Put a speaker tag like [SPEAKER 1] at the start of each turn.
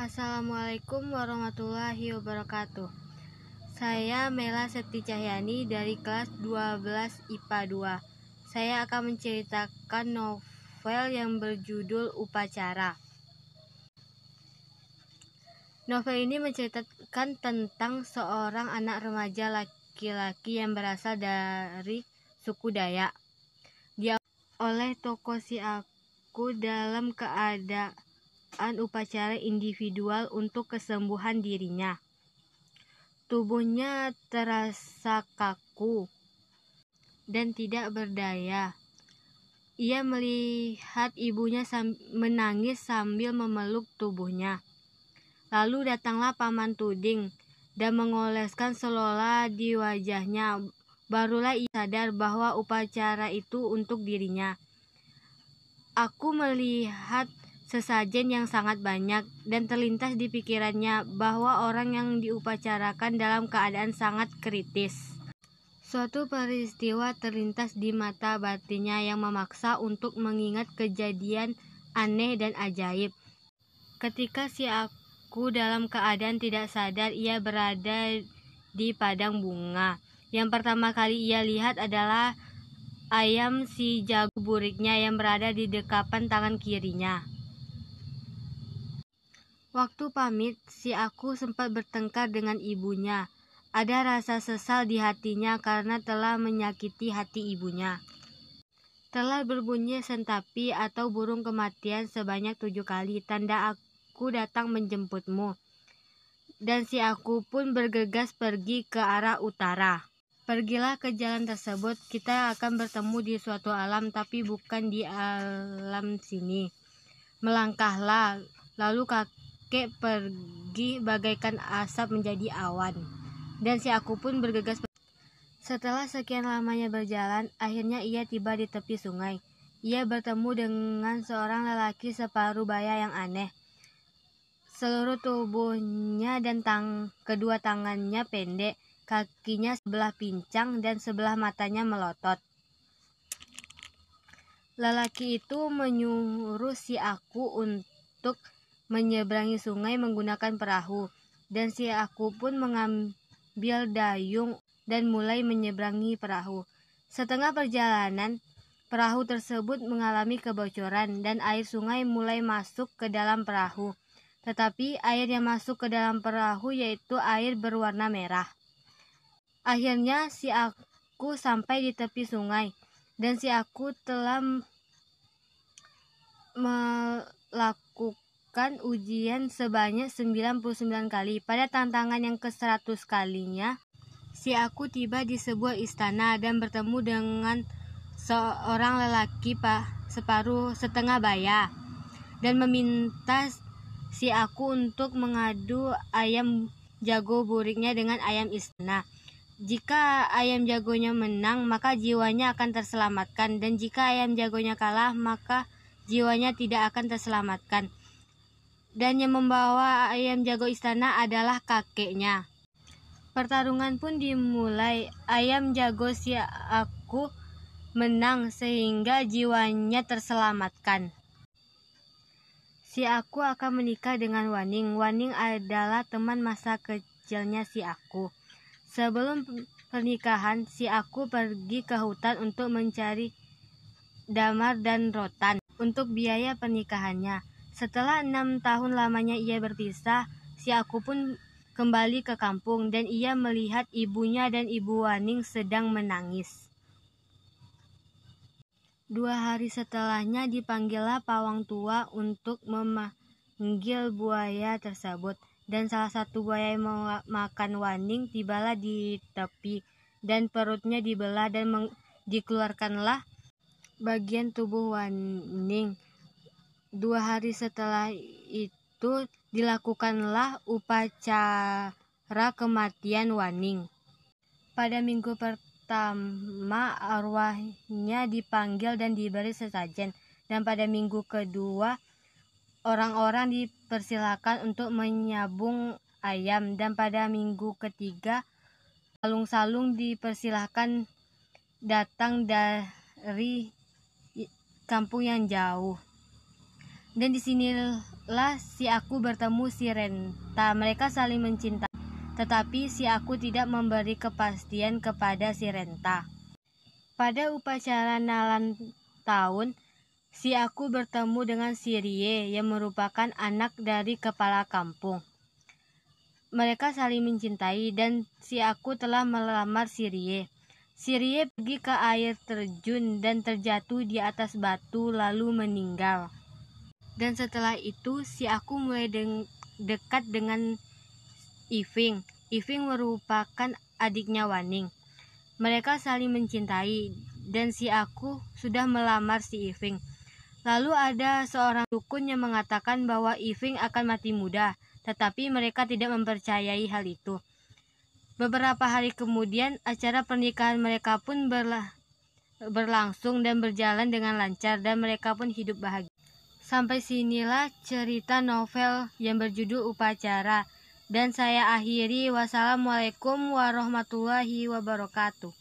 [SPEAKER 1] Assalamualaikum warahmatullahi wabarakatuh. Saya Mela Septi Cahyani dari kelas 12 IPA 2. Saya akan menceritakan novel yang berjudul Upacara. Novel ini menceritakan tentang seorang anak remaja laki-laki yang berasal dari suku Dayak. Dia oleh toko si aku dalam keadaan melakukan upacara individual untuk kesembuhan dirinya. Tubuhnya terasa kaku dan tidak berdaya. Ia melihat ibunya menangis sambil memeluk tubuhnya. Lalu datanglah paman Tuding dan mengoleskan selola di wajahnya. Barulah ia sadar bahwa upacara itu untuk dirinya. Aku melihat sesajen yang sangat banyak dan terlintas di pikirannya bahwa orang yang diupacarakan dalam keadaan sangat kritis. Suatu peristiwa terlintas di mata batinnya yang memaksa untuk mengingat kejadian aneh dan ajaib. Ketika si aku dalam keadaan tidak sadar ia berada di padang bunga. Yang pertama kali ia lihat adalah ayam si jago buriknya yang berada di dekapan tangan kirinya. Waktu pamit, si aku sempat bertengkar dengan ibunya. Ada rasa sesal di hatinya karena telah menyakiti hati ibunya. Telah berbunyi sentapi atau burung kematian sebanyak tujuh kali tanda aku datang menjemputmu. Dan si aku pun bergegas pergi ke arah utara. Pergilah ke jalan tersebut, kita akan bertemu di suatu alam tapi bukan di alam sini. Melangkahlah, lalu kaki kakek pergi bagaikan asap menjadi awan. Dan si aku pun bergegas. Setelah sekian lamanya berjalan, akhirnya ia tiba di tepi sungai. Ia bertemu dengan seorang lelaki separuh baya yang aneh. Seluruh tubuhnya dan tang kedua tangannya pendek, kakinya sebelah pincang dan sebelah matanya melotot. Lelaki itu menyuruh si aku untuk menyeberangi sungai menggunakan perahu, dan si aku pun mengambil dayung dan mulai menyeberangi perahu. Setengah perjalanan, perahu tersebut mengalami kebocoran dan air sungai mulai masuk ke dalam perahu. Tetapi air yang masuk ke dalam perahu yaitu air berwarna merah. Akhirnya si aku sampai di tepi sungai dan si aku telah melakukan melakukan ujian sebanyak 99 kali. Pada tantangan yang ke-100 kalinya, si aku tiba di sebuah istana dan bertemu dengan seorang lelaki pak separuh setengah baya dan meminta si aku untuk mengadu ayam jago buriknya dengan ayam istana. Jika ayam jagonya menang, maka jiwanya akan terselamatkan dan jika ayam jagonya kalah, maka jiwanya tidak akan terselamatkan dan yang membawa ayam jago istana adalah kakeknya. Pertarungan pun dimulai. Ayam jago si aku menang sehingga jiwanya terselamatkan. Si aku akan menikah dengan Waning. Waning adalah teman masa kecilnya si aku. Sebelum pernikahan, si aku pergi ke hutan untuk mencari damar dan rotan untuk biaya pernikahannya. Setelah enam tahun lamanya ia berpisah, si aku pun kembali ke kampung dan ia melihat ibunya dan ibu Waning sedang menangis. Dua hari setelahnya dipanggillah pawang tua untuk memanggil buaya tersebut dan salah satu buaya yang makan Waning tibalah di tepi dan perutnya dibelah dan dikeluarkanlah bagian tubuh Waning Dua hari setelah itu dilakukanlah upacara kematian Waning. Pada minggu pertama arwahnya dipanggil dan diberi sesajen dan pada minggu kedua orang-orang dipersilakan untuk menyabung ayam dan pada minggu ketiga salung-salung dipersilahkan datang dari kampung yang jauh. Dan disinilah si aku bertemu si Renta. Mereka saling mencintai. Tetapi si aku tidak memberi kepastian kepada si Renta. Pada upacara Nalan tahun, si aku bertemu dengan si Rie yang merupakan anak dari kepala kampung. Mereka saling mencintai dan si aku telah melamar si Rie. Si Rie pergi ke air terjun dan terjatuh di atas batu lalu meninggal. Dan setelah itu si aku mulai de dekat dengan Iving. Iving merupakan adiknya Waning. Mereka saling mencintai dan si aku sudah melamar si Iving. Lalu ada seorang dukun yang mengatakan bahwa Iving akan mati muda, tetapi mereka tidak mempercayai hal itu. Beberapa hari kemudian, acara pernikahan mereka pun berla berlangsung dan berjalan dengan lancar dan mereka pun hidup bahagia. Sampai sinilah cerita novel yang berjudul Upacara. Dan saya akhiri. Wassalamualaikum warahmatullahi wabarakatuh.